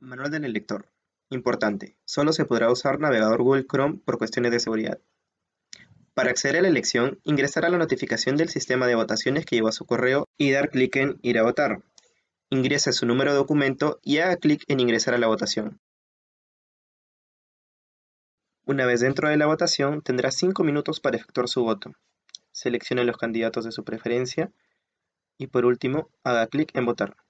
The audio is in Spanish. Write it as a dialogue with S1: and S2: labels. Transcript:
S1: Manual del elector. Importante, solo se podrá usar navegador Google Chrome por cuestiones de seguridad. Para acceder a la elección, a la notificación del sistema de votaciones que lleva a su correo y dar clic en Ir a votar. Ingrese su número de documento y haga clic en Ingresar a la votación. Una vez dentro de la votación, tendrá 5 minutos para efectuar su voto. Seleccione los candidatos de su preferencia y por último, haga clic en Votar.